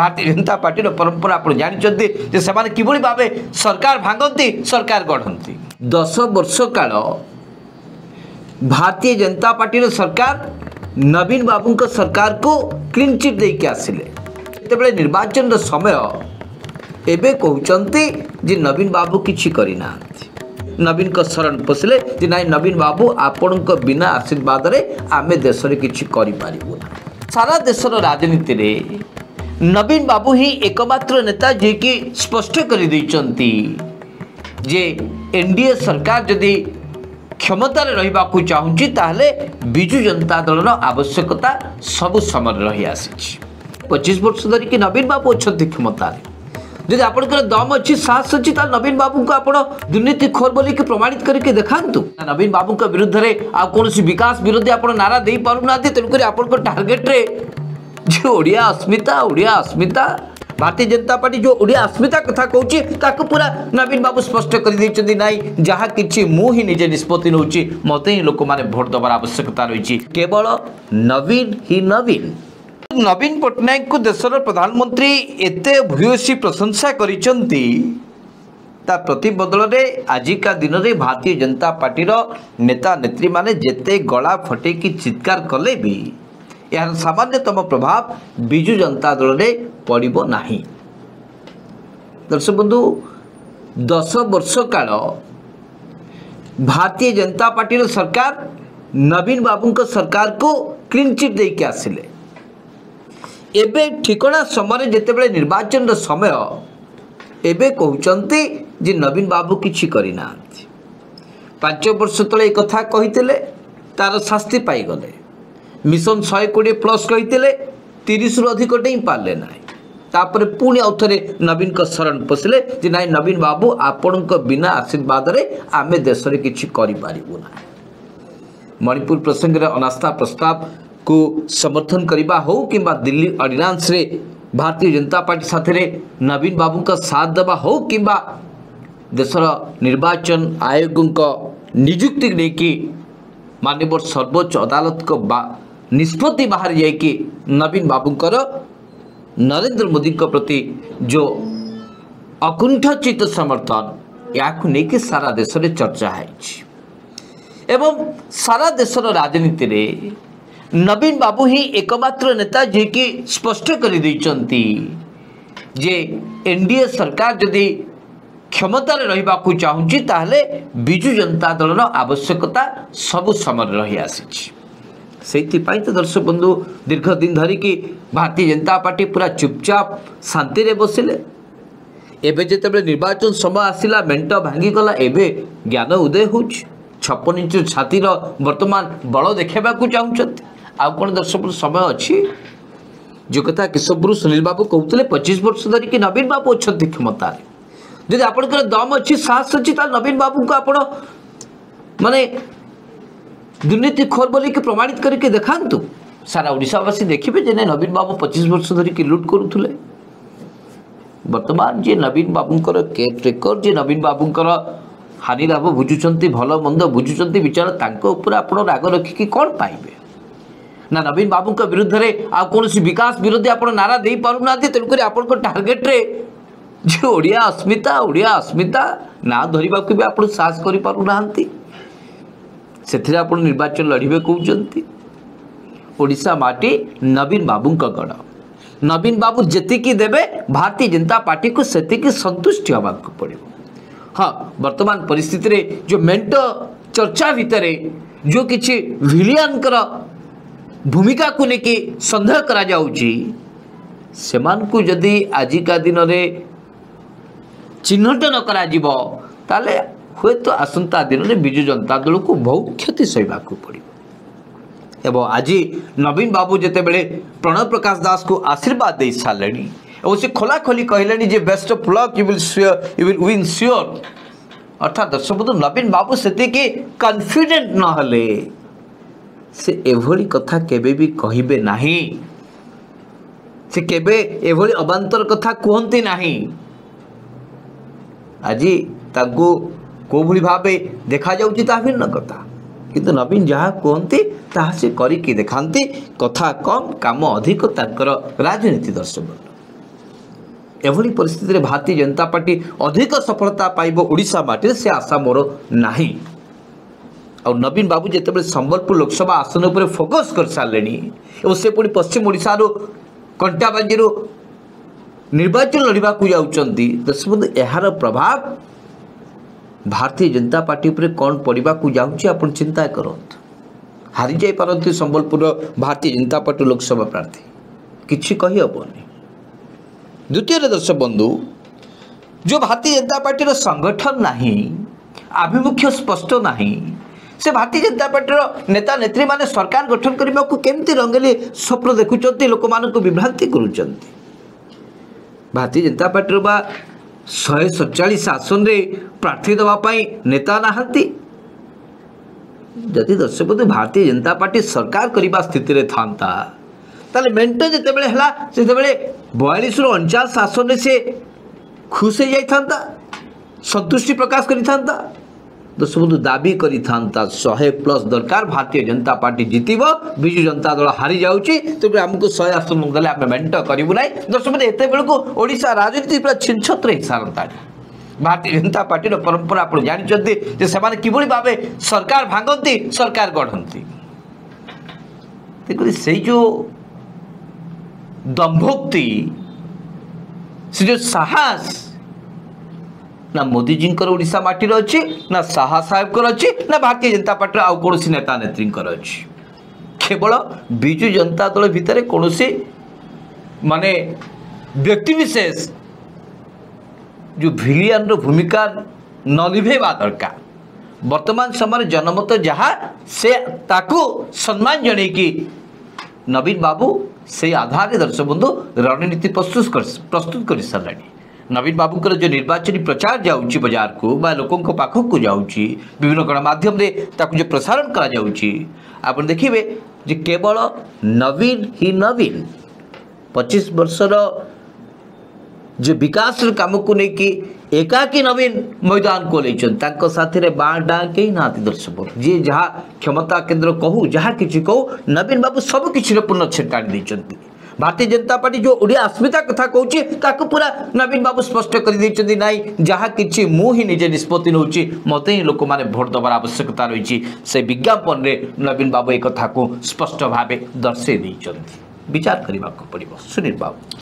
भारतीय जनता पार्टी परंपरा आप जानते से कि भाव सरकार भांगती सरकार गढ़ती दस वर्ष काल भारतीय जनता पार्टी सरकार नवीन बाबू सरकार को क्लीन चिट देके आसिले जिते निर्वाचन समय एवं कहते जी नवीन बाबू किसी करना नवीन को शरण पशिले जे ना नवीन बाबू आपण बिना आशीर्वाद आमे देश में किसी करें सारा देशर राजनीति नवीन बाबू ही एकमात्र नेता जे कि स्पष्ट कर एनडीए सरकार जदि क्षमत रही चाहूँगी तेल विजु जनता दल आवश्यकता सब समय रही आसी पचीस वर्ष धरिकी नवीन बाबू अच्छा क्षमत जी आप दम अच्छी साहस अच्छी नवीन बाबू को आप दुर्नीति खोर बोल प्रमाणित करके देखा नवीन बाबू विरुद्ध में आ कौन विकास विरोधी आप नारा दे पार ना तेणुक आप टार्गेट जो ओडिया अस्मिता ओडिया अस्मिता भारतीय जनता पार्टी जो ओडिया अस्मिता कथा कहूँ पूरा नवीन बाबू स्पष्ट कर नाई जहाँ कि मुझे निजे निष्पत्ति नौ मत ही लोक मैंने भोट दबार आवश्यकता रही केवल नवीन ही नवीन नवीन पट्टनायक को देशर प्रधानमंत्री एत भूयसी प्रशंसा कर ତା ପ୍ରତି ବଦଳରେ ଆଜିକା ଦିନରେ ଭାରତୀୟ ଜନତା ପାର୍ଟିର ନେତା ନେତ୍ରୀମାନେ ଯେତେ ଗଳା ଫଟେଇକି ଚିତ୍କାର କଲେ ବି ଏହାର ସାମାନ୍ୟତମ ପ୍ରଭାବ ବିଜୁ ଜନତା ଦଳରେ ପଡ଼ିବ ନାହିଁ ଦର୍ଶକ ବନ୍ଧୁ ଦଶ ବର୍ଷ କାଳ ଭାରତୀୟ ଜନତା ପାର୍ଟିର ସରକାର ନବୀନ ବାବୁଙ୍କ ସରକାରକୁ କ୍ଲିନ୍ ଚିଟ୍ ଦେଇକି ଆସିଲେ ଏବେ ଠିକଣା ସମୟରେ ଯେତେବେଳେ ନିର୍ବାଚନର ସମୟ ଏବେ କହୁଛନ୍ତି ଯେ ନବୀନ ବାବୁ କିଛି କରିନାହାନ୍ତି ପାଞ୍ଚ ବର୍ଷ ତଳେ ଏ କଥା କହିଥିଲେ ତାର ଶାସ୍ତି ପାଇଗଲେ ମିଶନ ଶହେ କୋଡ଼ିଏ ପ୍ଲସ୍ କହିଥିଲେ ତିରିଶରୁ ଅଧିକ ଡେଇଁ ପାରିଲେ ନାହିଁ ତାପରେ ପୁଣି ଆଉ ଥରେ ନବୀନଙ୍କ ଶରଣ ପଶିଲେ ଯେ ନାଇଁ ନବୀନ ବାବୁ ଆପଣଙ୍କ ବିନା ଆଶୀର୍ବାଦରେ ଆମେ ଦେଶରେ କିଛି କରିପାରିବୁ ନାହିଁ ମଣିପୁର ପ୍ରସଙ୍ଗରେ ଅନାସ୍ଥା ପ୍ରସ୍ତାବକୁ ସମର୍ଥନ କରିବା ହେଉ କିମ୍ବା ଦିଲ୍ଲୀ ଅର୍ଡିନାନ୍ସରେ ଭାରତୀୟ ଜନତା ପାର୍ଟି ସାଥିରେ ନବୀନ ବାବୁଙ୍କ ସାଥ ଦେବା ହେଉ କିମ୍ବା ଦେଶର ନିର୍ବାଚନ ଆୟୋଗଙ୍କ ନିଯୁକ୍ତି ନେଇକି ମାନ୍ୟବର ସର୍ବୋଚ୍ଚ ଅଦାଲତଙ୍କ ନିଷ୍ପତ୍ତି ବାହାରି ଯାଇକି ନବୀନ ବାବୁଙ୍କର ନରେନ୍ଦ୍ର ମୋଦିଙ୍କ ପ୍ରତି ଯେଉଁ ଅକୁଣ୍ଠଚିତ ସମର୍ଥନ ଏହାକୁ ନେଇକି ସାରା ଦେଶରେ ଚର୍ଚ୍ଚା ହୋଇଛି ଏବଂ ସାରା ଦେଶର ରାଜନୀତିରେ ନବୀନ ବାବୁ ହିଁ ଏକମାତ୍ର ନେତା ଯିଏକି ସ୍ପଷ୍ଟ କରିଦେଇଛନ୍ତି ଯେ ଏନ୍ ଡି ଏ ସରକାର ଯଦି କ୍ଷମତାରେ ରହିବାକୁ ଚାହୁଁଛି ତାହେଲେ ବିଜୁ ଜନତା ଦଳର ଆବଶ୍ୟକତା ସବୁ ସମୟରେ ରହିଆସିଛି से दर्शक बंधु दीर्घ दिन धरिकी भारतीय जनता पार्टी पूरा चुपचाप शांति में बसिले एवं जिते निर्वाचन समय आसला मेट भांगिगला एवं ज्ञान उदय हो छपन इंच छाती बर्तमान बल देखा चाहते आ कौन दर्शक समय अच्छी जो कथा केशवपुर सुनील बाबू कहते पचीस वर्ष धरिकी नवीन बाबू अच्छा क्षमता जब आप दम अच्छी साहस अच्छी नवीन बाबू को आप मानने दुर्नीति खोर बोल कि प्रमाणित करके देखात सारा ओडावासी देखिए जे नवीन बाबू पचीस वर्ष धरिक लुट करुले बर्तमान जी नवीन बाबूंर के ट्रेकर जी नवीन बाबूंर हानिलाभ बुझुंत भलमंद बुझुं विचार आपड़ राग रखिकी कौन पाइबे ना नवीन बाबूं विरुद्ध में आ विकास विरोधी आप नारा दे पार ना तेणुक आप टार्गेट्रे जो ओडिया अस्मिता ओडिया अस्मिता ना धरवाक भी आप साहस कर पार ना से आप निर्वाचन लड़े कौनसा माटी नवीन बाबू का गण नवीन बाबू जी दे भारतीय जनता पार्टी को से सतुष्टि हवा को हाँ वर्तमान पार्थित जो मेट चर्चा भितर जो कि भिलियान भूमिका को लेकिन सन्देह करी आजिका दिन में चिन्हट न ହୁଏତ ଆସନ୍ତା ଦିନରେ ବିଜୁ ଜନତା ଦଳକୁ ବହୁ କ୍ଷତି ସହିବାକୁ ପଡ଼ିବ ଏବଂ ଆଜି ନବୀନ ବାବୁ ଯେତେବେଳେ ପ୍ରଣବ ପ୍ରକାଶ ଦାସଙ୍କୁ ଆଶୀର୍ବାଦ ଦେଇସାରିଲେଣି ଏବଂ ସେ ଖୋଲାଖୋଲି କହିଲେଣି ଯେ best of luck you will sure you will win sure ଅର୍ଥାତ୍ ଦର୍ଶକ ବନ୍ଧୁ ନବୀନ ବାବୁ ସେତିକି କନଫିଡେଣ୍ଟ ନହେଲେ ସେ ଏଭଳି କଥା କେବେ ବି କହିବେ ନାହିଁ ସେ କେବେ ଏଭଳି ଅବାନ୍ତର କଥା କୁହନ୍ତି ନାହିଁ ଆଜି ତାଙ୍କୁ কোভଳି ভাবে দেখাযাଉଛି তা ভিন্ন কথা কিন্তু ନବୀନ ଯାହା କୁହନ୍ତି ତାହା ସେ କରିକି ଦେଖାନ୍ତି କଥା କମ୍ କାମ ଅଧିକ ତାଙ୍କର ରାଜନୀତି ଦର୍ଶକ ଏଭଳି ପରିସ୍ଥିତିରେ ଭାରତୀୟ ଜନତା ପାର୍ଟି ଅଧିକ ସଫଳତା ପାଇବ ଓଡ଼ିଶା ମାଟିରେ ସେ ଆଶା ମୋର ନାହିଁ ଆଉ ନବୀନ ବାବୁ ଯେତେବେଳେ ସମ୍ବଲପୁର ଲୋକସଭା ଆସନ ଉପରେ ଫୋକସ୍ କରିସାରିଲେଣି ଏବଂ ସେ ପୁଣି ପଶ୍ଚିମ ଓଡ଼ିଶାରୁ କଣ୍ଟାବାଜିରୁ ନିର୍ବାଚନ ଲଢ଼ିବାକୁ ଯାଉଛନ୍ତି ଦେଶବନ୍ଧୁ ଏହାର ପ୍ରଭାବ ଭାରତୀୟ ଜନତା ପାର୍ଟି ଉପରେ କ'ଣ ପଡ଼ିବାକୁ ଯାଉଛି ଆପଣ ଚିନ୍ତା କରନ୍ତୁ ହାରିଯାଇପାରନ୍ତି ସମ୍ବଲପୁରର ଭାରତୀୟ ଜନତା ପାର୍ଟି ଲୋକସଭା ପ୍ରାର୍ଥୀ କିଛି କହିହେବନି ଦ୍ୱିତୀୟରେ ଦର୍ଶକ ବନ୍ଧୁ ଯେଉଁ ଭାରତୀୟ ଜନତା ପାର୍ଟିର ସଂଗଠନ ନାହିଁ ଆଭିମୁଖ୍ୟ ସ୍ପଷ୍ଟ ନାହିଁ ସେ ଭାରତୀୟ ଜନତା ପାର୍ଟିର ନେତା ନେତ୍ରୀମାନେ ସରକାର ଗଠନ କରିବାକୁ କେମିତି ରଙ୍ଗେଲି ସ୍ୱପ୍ନ ଦେଖୁଛନ୍ତି ଲୋକମାନଙ୍କୁ ବିଭ୍ରାନ୍ତି କରୁଛନ୍ତି ଭାରତୀୟ ଜନତା ପାର୍ଟିର ବା ଶହେ ସତଚାଳିଶ ଆସନରେ ପ୍ରାର୍ଥୀ ଦେବା ପାଇଁ ନେତା ନାହାନ୍ତି ଯଦି ଦର୍ଶପତି ଭାରତୀୟ ଜନତା ପାର୍ଟି ସରକାର କରିବା ସ୍ଥିତିରେ ଥାନ୍ତା ତାହେଲେ ମେଣ୍ଟ ଯେତେବେଳେ ହେଲା ସେତେବେଳେ ବୟାଳିଶରୁ ଅଣଚାଶ ଆସନରେ ସେ ଖୁସ୍ ହେଇଯାଇଥାନ୍ତା ସନ୍ତୁଷ୍ଟି ପ୍ରକାଶ କରିଥାନ୍ତା তো সবুজ দাবি করে থাকে শহে প্লস দরকার ভারতীয় জনতা পার্টি জিতব বিজু জনতা দল হারি যাচ্ছে তেমনি আমি শহে আসন দেলে আমি মেন্ট করবু না দর্শক এতে বেড়ে ওড়শা রাজনীতি পুরা ছিনছত্র হয়ে সারতা ଭାରତୀୟ ଜନତା ପାର୍ଟିର ପରମ୍ପରା ଆପଣ ଜାଣିଛନ୍ତି ଯେ ସେମାନେ କିଭଳି ଭାବେ ସରକାର ଭାଙ୍ଗନ୍ତି ସରକାର ଗଢ଼ନ୍ତି ତେଣୁକରି ସେଇ ଯେଉଁ ଦମ୍ଭୋକ୍ତି ସେ ଯେଉଁ ସାହସ ना जी ओडा माटीर अच्छी ना शाह साहेब अच्छी ना भारतीय जनता पार्टी आउ कौन नेता नेत्री अच्छी केवल विजु जनता दल भितर कौन सी मान व्यक्तिशेष जो भिलियन रूमिका न निभेवा दरकार बर्तमान समय जनमत तो जहाँ से सम्मान जन कि नवीन बाबू से आधार दर्शक बंधु रणनीति प्रस्तुत प्रस्तुत कर सारे नवीन बाबू जो निर्वाचन प्रचार जाऊँ बजार को लोकों पाखक जाऊँ विभिन्न गणमाम जो प्रसारण कर देखिए केवल नवीन ही नवीन पचीस वर्षर जो विकास काम को लेकिन एकाकी नवीन मैदान को लेकर बाँ डाँ कई ना दर्शक जी जहाँ क्षमता केन्द्र कहू जहाँ कि नवीन बाबू सबकि पुनच्छेद काटि भारतीय जनता पार्टी जो ओडिया अस्मिता कथा कहूँ पूरा नवीन बाबू स्पष्ट कर नाई जहाँ कि मुझे निजे निष्पत्ति नौची मत ही लोक मैंने भोट दबार आवश्यकता रही से विज्ञापन में नवीन बाबू एक कथा को स्पष्ट भाव दर्शे विचार करने को पड़ो सुनील बाबू